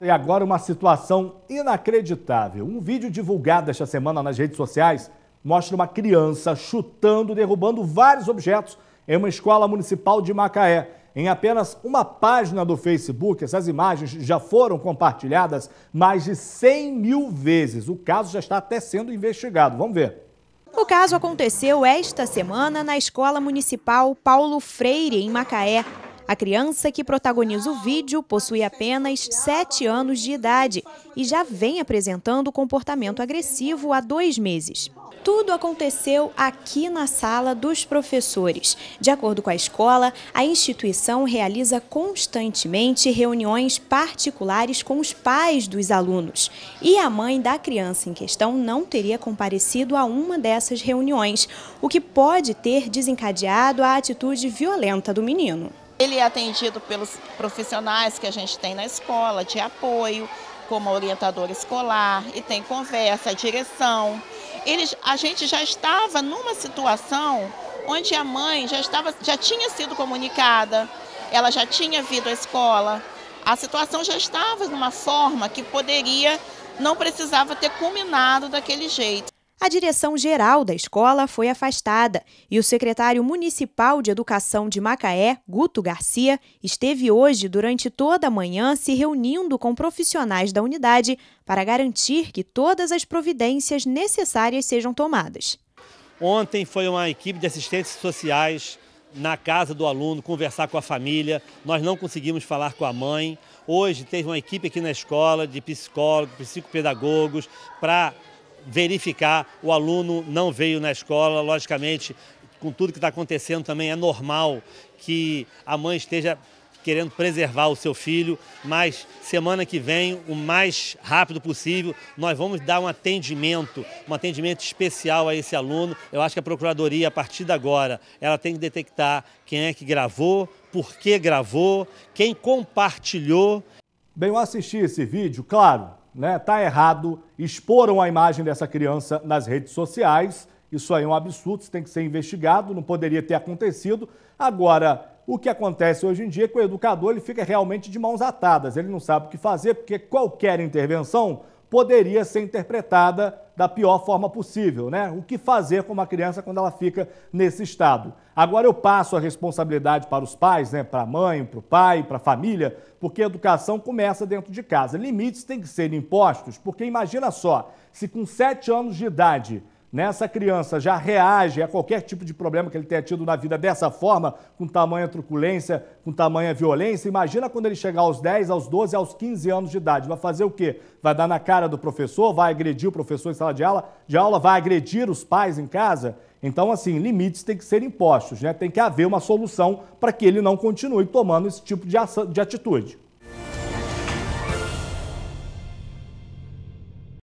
E é agora uma situação inacreditável. Um vídeo divulgado esta semana nas redes sociais mostra uma criança chutando, derrubando vários objetos em uma escola municipal de Macaé. Em apenas uma página do Facebook, essas imagens já foram compartilhadas mais de 100 mil vezes. O caso já está até sendo investigado. Vamos ver. O caso aconteceu esta semana na Escola Municipal Paulo Freire, em Macaé. A criança que protagoniza o vídeo possui apenas 7 anos de idade e já vem apresentando comportamento agressivo há dois meses. Tudo aconteceu aqui na sala dos professores. De acordo com a escola, a instituição realiza constantemente reuniões particulares com os pais dos alunos. E a mãe da criança em questão não teria comparecido a uma dessas reuniões, o que pode ter desencadeado a atitude violenta do menino. Ele é atendido pelos profissionais que a gente tem na escola, de apoio, como orientador escolar, e tem conversa, direção. Ele, a gente já estava numa situação onde a mãe já, estava, já tinha sido comunicada, ela já tinha vindo à escola, a situação já estava numa forma que poderia, não precisava ter culminado daquele jeito a direção-geral da escola foi afastada e o secretário municipal de Educação de Macaé, Guto Garcia, esteve hoje durante toda a manhã se reunindo com profissionais da unidade para garantir que todas as providências necessárias sejam tomadas. Ontem foi uma equipe de assistentes sociais na casa do aluno, conversar com a família. Nós não conseguimos falar com a mãe. Hoje teve uma equipe aqui na escola de psicólogos, psicopedagogos, para verificar o aluno não veio na escola, logicamente, com tudo que está acontecendo também é normal que a mãe esteja querendo preservar o seu filho, mas semana que vem, o mais rápido possível, nós vamos dar um atendimento, um atendimento especial a esse aluno. Eu acho que a Procuradoria, a partir de agora, ela tem que detectar quem é que gravou, por que gravou, quem compartilhou. Bem, eu assisti esse vídeo, claro, né, tá errado, exporam a imagem dessa criança nas redes sociais. Isso aí é um absurdo, isso tem que ser investigado, não poderia ter acontecido. Agora, o que acontece hoje em dia é que o educador ele fica realmente de mãos atadas, ele não sabe o que fazer, porque qualquer intervenção poderia ser interpretada da pior forma possível, né? O que fazer com uma criança quando ela fica nesse estado? Agora eu passo a responsabilidade para os pais, né? Para a mãe, para o pai, para a família, porque a educação começa dentro de casa. Limites têm que ser impostos, porque imagina só, se com 7 anos de idade nessa criança já reage a qualquer tipo de problema que ele tenha tido na vida dessa forma, com tamanha truculência, com tamanha violência, imagina quando ele chegar aos 10, aos 12, aos 15 anos de idade. Vai fazer o quê? Vai dar na cara do professor, vai agredir o professor em sala de aula, de aula vai agredir os pais em casa? Então, assim, limites têm que ser impostos, né? Tem que haver uma solução para que ele não continue tomando esse tipo de, ação, de atitude.